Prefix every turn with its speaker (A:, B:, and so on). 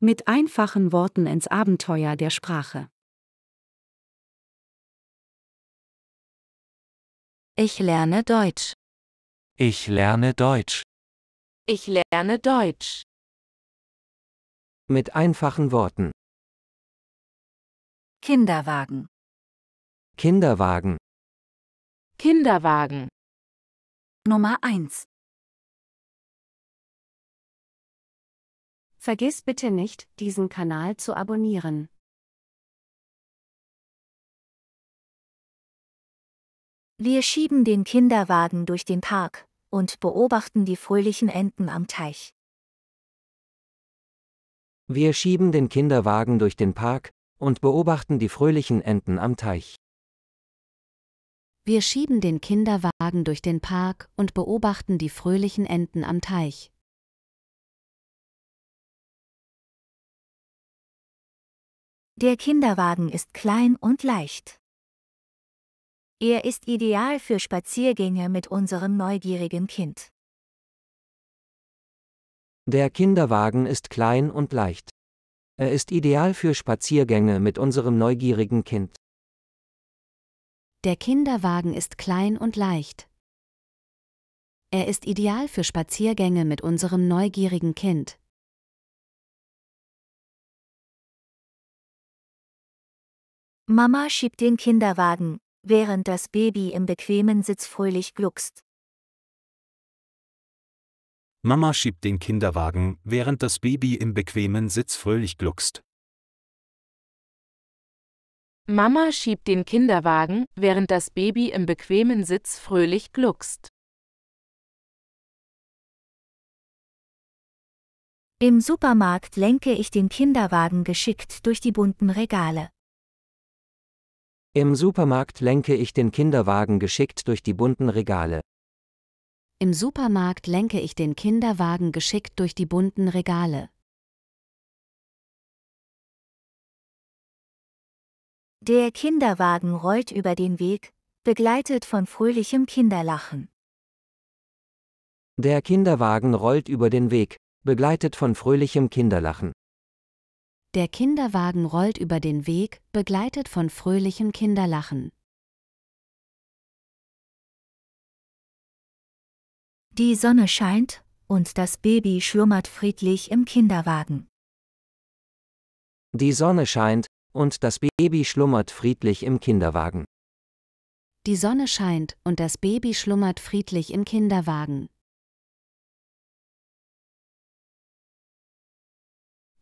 A: Mit einfachen Worten ins Abenteuer der Sprache.
B: Ich lerne Deutsch. Ich lerne Deutsch. Ich lerne Deutsch. Mit einfachen Worten. Kinderwagen. Kinderwagen. Kinderwagen. Nummer 1. Vergiss bitte nicht, diesen Kanal zu abonnieren. Wir schieben den Kinderwagen durch den Park und beobachten die fröhlichen Enten am Teich.
C: Wir schieben den Kinderwagen durch den Park und beobachten die fröhlichen Enten am Teich.
A: Wir schieben den Kinderwagen durch den Park und beobachten die fröhlichen Enten am Teich.
B: Der Kinderwagen ist klein und leicht. Er ist ideal für Spaziergänge mit
D: unserem neugierigen Kind.
C: Der Kinderwagen ist klein und leicht. Er ist ideal für Spaziergänge mit unserem neugierigen Kind.
A: Der Kinderwagen ist klein und leicht. Er ist ideal für Spaziergänge mit unserem neugierigen Kind.
B: Mama schiebt den Kinderwagen, während das Baby im bequemen Sitz fröhlich gluckst.
C: Mama schiebt den Kinderwagen, während das Baby im bequemen Sitz fröhlich gluckst.
A: Mama schiebt den Kinderwagen, während das Baby im bequemen Sitz fröhlich gluckst.
B: Im Supermarkt lenke ich den Kinderwagen geschickt durch die bunten Regale.
C: Im Supermarkt lenke ich den Kinderwagen geschickt durch die bunten Regale.
A: Im Supermarkt lenke ich den Kinderwagen geschickt durch die bunten Regale.
B: Der Kinderwagen rollt über den Weg, begleitet von fröhlichem Kinderlachen.
C: Der Kinderwagen rollt über den Weg, begleitet von fröhlichem Kinderlachen.
A: Der Kinderwagen rollt über den Weg, begleitet von fröhlichem Kinderlachen.
B: Die Sonne scheint und das Baby schlummert friedlich im
A: Kinderwagen.
C: Die Sonne scheint und das Baby schlummert friedlich im Kinderwagen.
A: Die Sonne scheint und das Baby schlummert
B: friedlich im Kinderwagen.